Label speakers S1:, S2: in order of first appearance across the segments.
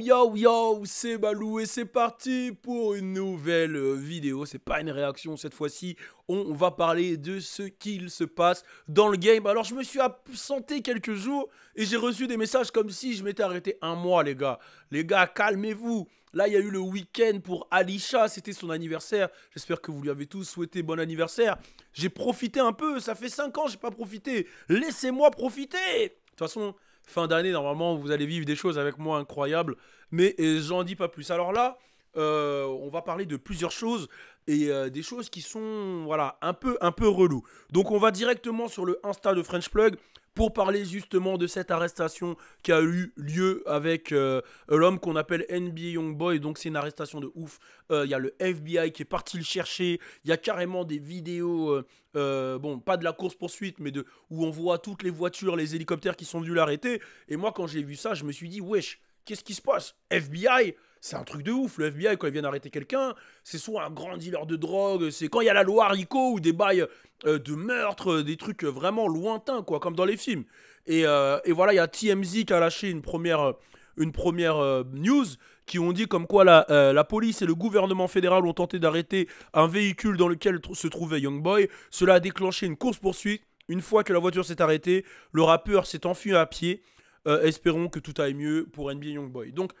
S1: Yo yo c'est Balou et c'est parti pour une nouvelle vidéo. C'est pas une réaction cette fois-ci. On va parler de ce qu'il se passe dans le game. Alors je me suis absenté quelques jours et j'ai reçu des messages comme si je m'étais arrêté un mois, les gars. Les gars, calmez-vous. Là, il y a eu le week-end pour Alisha, c'était son anniversaire. J'espère que vous lui avez tous souhaité bon anniversaire. J'ai profité un peu, ça fait 5 ans, j'ai pas profité. Laissez-moi profiter. De toute façon, fin d'année, normalement, vous allez vivre des choses avec moi incroyables. Mais j'en dis pas plus. Alors là, euh, on va parler de plusieurs choses et euh, des choses qui sont voilà un peu un peu relou. Donc on va directement sur le Insta de French Plug pour parler justement de cette arrestation qui a eu lieu avec euh, l'homme qu'on appelle NBA Youngboy. Donc c'est une arrestation de ouf. Il y a le FBI qui est parti le chercher. Il y a carrément des vidéos, bon, pas de la course poursuite, mais de où on voit toutes les voitures, les hélicoptères qui sont venus l'arrêter. Et moi, quand j'ai vu ça, je me suis dit, wesh, Qu'est-ce qui se passe FBI, c'est un truc de ouf. Le FBI, quand ils viennent arrêter quelqu'un, c'est soit un grand dealer de drogue, c'est quand il y a la loi Rico ou des bails euh, de meurtre, euh, des trucs euh, vraiment lointains, quoi, comme dans les films. Et, voilà, il y a TMZ qui a lâché une première, une première news qui ont dit comme quoi la, police et le gouvernement fédéral ont tenté d'arrêter un véhicule dans lequel se trouvait Youngboy. Cela a déclenché une course-poursuite. Une fois que la voiture s'est arrêtée, le rappeur s'est enfui à pied euh, espérons que tout aille mieux pour NBA Youngboy. Donc,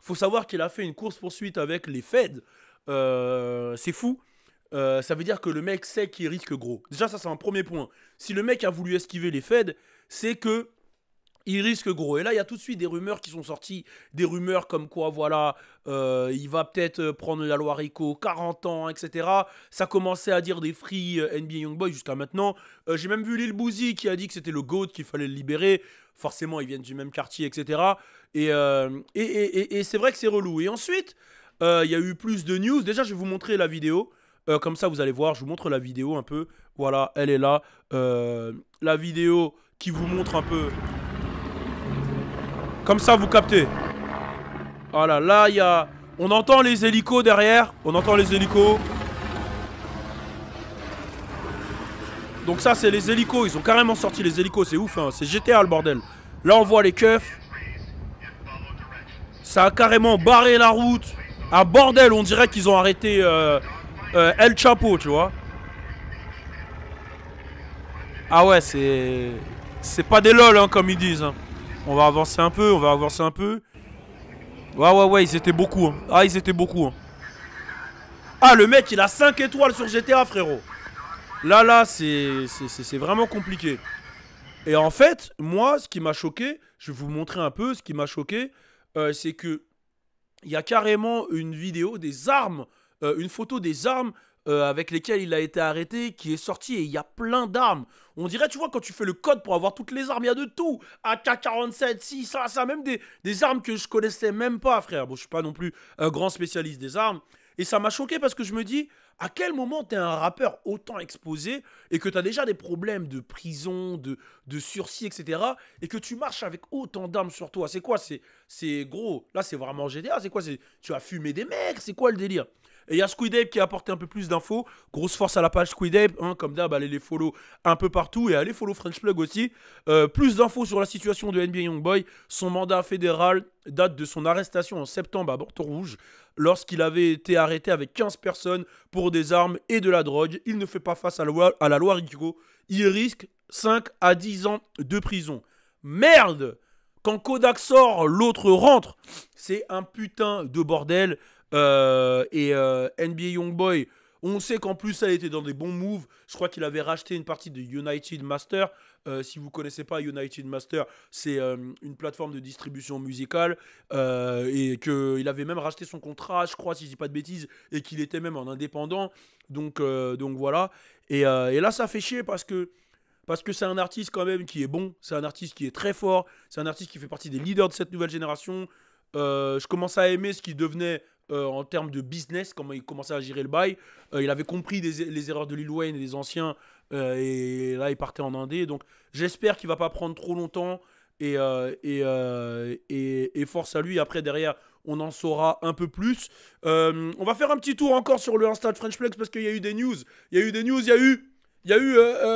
S1: faut savoir qu'il a fait une course-poursuite avec les Feds. Euh, c'est fou. Euh, ça veut dire que le mec sait qu'il risque gros. Déjà, ça, c'est un premier point. Si le mec a voulu esquiver les Feds, c'est que il risque gros. Et là, il y a tout de suite des rumeurs qui sont sorties. Des rumeurs comme quoi, voilà, euh, il va peut-être euh, prendre la loi Rico 40 ans, etc. Ça commençait à dire des free euh, NBA Youngboy jusqu'à maintenant. J'ai même vu Lil Bouzy qui a dit que c'était le GOAT, qu'il fallait libérer. Forcément, ils viennent du même quartier, etc. Et, et c'est vrai que c'est relou. Et ensuite, il y a eu plus de news. Déjà, je vais vous montrer la vidéo. comme ça, vous allez voir. Je vous montre la vidéo un peu. Voilà, elle est là. la vidéo qui vous montre un peu... Comme ça, vous captez. Oh là là, il y a... On entend les hélicos derrière. On entend les hélicos. Donc ça, c'est les hélicos. Ils ont carrément sorti les hélicos. C'est ouf, hein. C'est GTA, le bordel. Là, on voit les keufs. Ça a carrément barré la route. Ah, bordel, on dirait qu'ils ont arrêté euh, euh, El Chapo, tu vois. Ah ouais, c'est... C'est pas des lol, hein, comme ils disent. Hein. On va avancer un peu, on va avancer un peu. Ouais, ouais, ouais, ils étaient beaucoup. Hein. Ah, ils étaient beaucoup. Hein. Ah, le mec, il a 5 étoiles sur GTA, frérot. Là, là, c'est vraiment compliqué. Et en fait, moi, ce qui m'a choqué, je vais vous montrer un peu ce qui m'a choqué, euh, c'est que il y a carrément une vidéo des armes, euh, une photo des armes euh, avec lesquels il a été arrêté, qui est sorti et il y a plein d'armes. On dirait, tu vois, quand tu fais le code pour avoir toutes les armes, il y a de tout. AK-47, si, ça, ça, même des, armes que je connaissais même pas, frère. Bon, je suis pas non plus un grand spécialiste des armes. Et ça m'a choqué parce que je me dis, à quel moment t'es un rappeur autant exposé et que t'as déjà des problèmes de prison, de, de sursis, etc. Et que tu marches avec autant d'armes sur toi C'est quoi C'est gros, là c'est vraiment GTA, c'est quoi Tu as fumé des mecs, c'est quoi le délire et il y a Ape qui a apporté un peu plus d'infos. Grosse force à la page Squid Hein, comme d'hab, allez les follow un peu partout et allez follow French Plug aussi. Euh, plus d'infos sur la situation de NBA Youngboy. Son mandat fédéral date de son arrestation en septembre à Bordeaux Rouge lorsqu'il avait été arrêté avec 15 personnes pour des armes et de la drogue. Il ne fait pas face à la loi, à la Il risque 5 à 10 ans de prison. Merde Quand Kodak sort, l'autre rentre. C'est un putain de bordel. Euh, et NBA euh, NBA Youngboy, on sait qu'en plus, elle était dans des bons moves. Je crois qu'il avait racheté une partie de United Master. Euh, si vous ne connaissez pas United Master, c'est une plateforme de distribution musicale. et qu'il avait même racheté son contrat, je crois, si je dis pas de bêtises, et qu'il était même en indépendant. Donc, donc voilà. Et, et, là, ça fait chier parce que. Parce que c'est un artiste quand même qui est bon, c'est un artiste qui est très fort, c'est un artiste qui fait partie des leaders de cette nouvelle génération. je commence à aimer ce qui devenait euh, en termes de business, comment il commençait à gérer le bail. Euh, il avait compris er-, les erreurs de Lil Wayne et des anciens, euh, et là, il partait en Indé. Donc, j'espère qu'il ne va pas prendre trop longtemps, et, et, et, force à lui. Après, derrière, on en saura un peu plus. on va faire un petit tour encore sur le Insta de Frenchplex, parce qu'il y a eu des news. Il y a eu des news, il y a eu... Il y a eu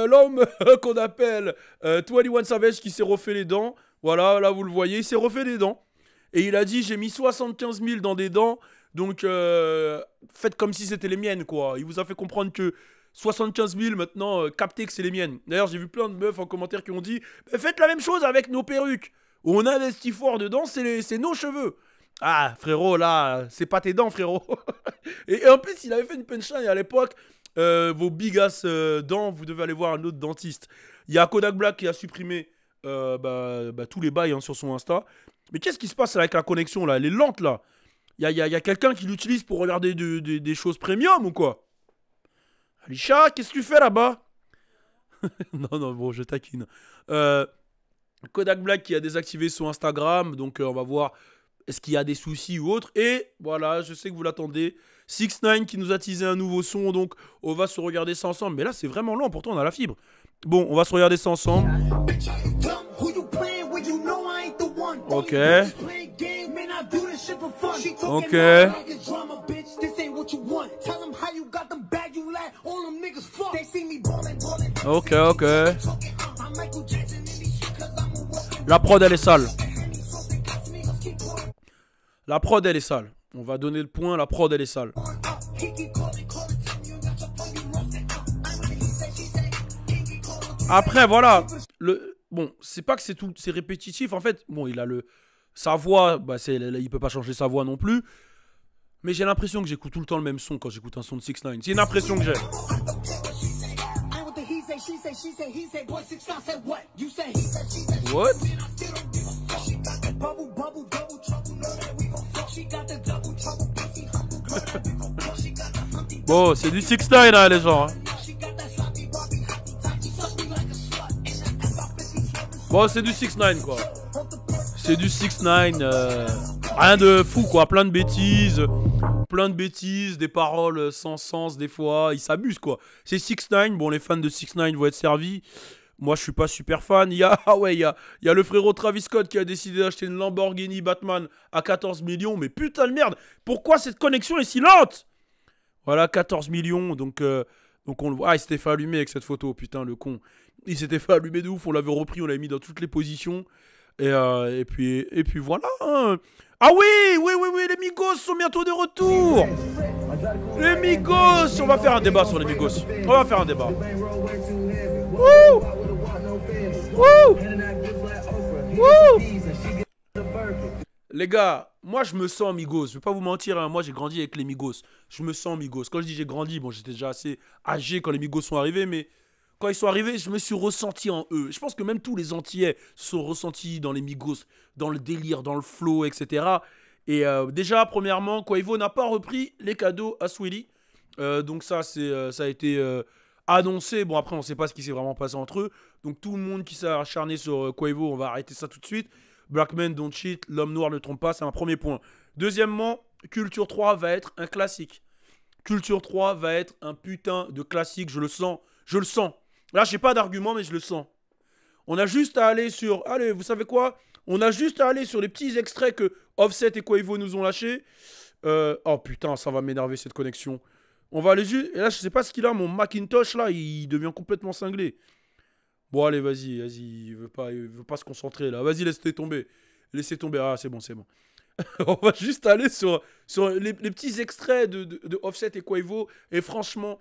S1: l'homme qu'on appelle 21 Savage qui s'est refait les dents. Voilà, là vous le voyez, il s'est refait les dents. Et il a dit J'ai mis 75 000 dans des dents, donc euh, faites comme si c'était les miennes, quoi. Il vous a fait comprendre que 75 000 maintenant, euh, captez que c'est les miennes. D'ailleurs, j'ai vu plein de meufs en commentaire qui ont dit Faites la même chose avec nos perruques. On investit fort dedans, c'est nos cheveux. Ah, frérot, là, c'est pas tes dents, frérot. et en plus, il avait fait une punchline à l'époque. Euh, vos big ass dents, vous devez aller voir un autre dentiste. Il y a Kodak Black qui a supprimé bah, bah, tous les bails hein, sur son Insta. Mais qu'est-ce qui se passe avec la connexion là Elle est lente là. Il y a, quelqu'un qui l'utilise pour regarder des choses premium ou quoi Alisha, qu'est-ce que tu fais là-bas Non, non, bon, je taquine. Euh, Kodak Black qui a désactivé son Instagram, donc euh, on va voir est-ce qu'il y a des soucis ou autre. Et voilà, je sais que vous l'attendez. 6 9 qui nous a teasé un nouveau son, donc on va se regarder ça ensemble. Mais là, c'est vraiment lent, pourtant on a la fibre. Bon, on va se regarder ça ensemble. Ok. Ok. Ok, ok. La prod, elle est sale. La prod, elle est sale. On va donner le point, la prod, elle est sale. Après, voilà. Le, bon, c'est pas que c'est tout, c'est répétitif. En fait, bon, il a le sa voix, bah c'est, il peut pas changer sa voix non plus. Mais j'ai l'impression que j'écoute tout le temps le même son quand j'écoute un son de 6 9 C'est une impression que j'ai. What? bon, c'est du 6 9 hein, les gens. Hein. Bon, c'est du 6 9 quoi. C'est du 6 9 euh... Rien de fou, quoi. Plein de bêtises. Plein de bêtises, des paroles sans sens, des fois. Ils s'abusent, quoi. C'est 6 9 Bon, les fans de 6 9 vont être servis. Moi, je suis pas super fan. Il y a, ah ouais, il y a, le frérot Travis Scott qui a décidé d'acheter une Lamborghini Batman à 14 millions. Mais putain de merde, pourquoi cette connexion est si lente Voilà, 14 millions. Donc, euh, donc on le voit, ah, il s'était fait allumer avec cette photo, putain, le con. Il s'était fait allumer de ouf, on l'avait repris, on l'avait mis dans toutes les positions. Et, euh, et, puis, et puis voilà. Hein. Ah oui, oui, oui, oui, les Migos sont bientôt de retour. Les Migos, on va faire un débat sur les Migos. On va faire un débat. Ouh les gars, moi je me sens Migos. Je vais pas vous mentir, hein. moi j'ai grandi avec les Migos. Je me sens Migos. Quand je dis j'ai grandi, bon j'étais déjà assez âgé quand les Migos sont arrivés, mais quand ils sont arrivés, je me suis ressenti en eux. Je pense que même tous les Antillais sont ressentis dans les Migos, dans le délire, dans le flow, etc. Et euh, déjà, premièrement, Quavo n'a pas repris les cadeaux à Swilly. Euh, donc ça, c'est, euh, ça a été annoncé. Bon, après, on ne sait pas ce qui s'est vraiment passé entre eux. Donc tout le monde qui s'est acharné sur Quavo, on va arrêter ça tout de suite. « Black men don't cheat, l'homme noir ne trompe pas, c'est un premier point. Deuxièmement, Culture 3 va être un classique. Culture 3 va être un putain de classique, je le sens. Je le sens. Là, j'ai pas d'argument, mais je le sens. On a juste à aller sur. Allez, vous savez quoi On a juste à aller sur les petits extraits que Offset et Quavo nous ont lâchés. Euh, oh putain, ça va m'énerver cette connexion. On va aller juste. Et là, je sais pas ce qu'il a, mon Macintosh là, il devient complètement cinglé. Bon, allez, vas-y, vas-y, il veut pas, veut pas se concentrer là. Vas-y, laisse tomber. Laissez tomber. Ah, c'est bon, c'est bon. on va juste aller sur, sur les, petits extraits de, Offset et Quavo. Et franchement,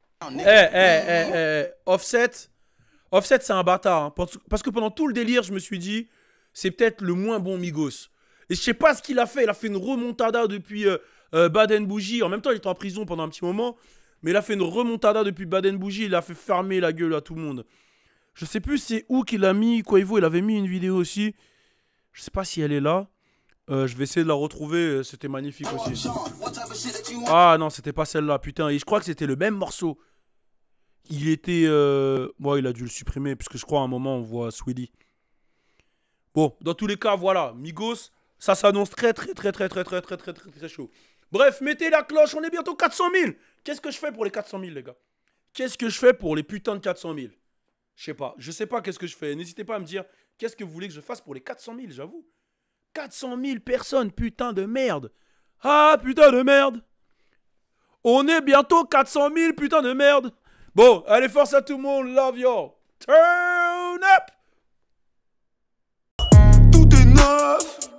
S1: Eh, eh, eh, Offset, Offset c'est un bâtard. Parce que pendant tout le délire, je me suis dit, c'est peut-être le moins bon Migos. Et je sais pas ce qu'il a fait. Il a fait une remontada depuis Baden Bougie. En même temps, il était en prison pendant un petit moment. Mais il a fait une remontada depuis Baden Bougie. Il a fait fermer la gueule à tout le monde. Je sais plus c'est où qu'il a mis Quavo. Il avait mis une vidéo aussi. Je sais pas si elle est là. je vais essayer de la retrouver. C'était magnifique aussi. Ah non, c'était pas celle-là. Putain, et je crois que c'était le même morceau. Il était. moi euh, il a dû le supprimer, puisque je crois à un moment, on voit Sweetie. Bon, dans tous les cas, voilà. Migos, ça s'annonce très, très, très, très, très, très, très, très, très, très chaud. Bref, mettez la cloche, on est bientôt 400 000. Qu'est-ce que je fais pour les 400 000, les gars Qu'est-ce que je fais pour les putains de 400 000 Je sais pas, je sais pas qu'est-ce que je fais. N'hésitez pas à me dire qu'est-ce que vous voulez que je fasse pour les 400 000, j'avoue. 400 000 personnes, putain de merde. Ah, putain de merde. On est bientôt 400 000, putain de merde. Bon, allez, force à tout le monde. Love y'all, Turn up. Tout est neuf.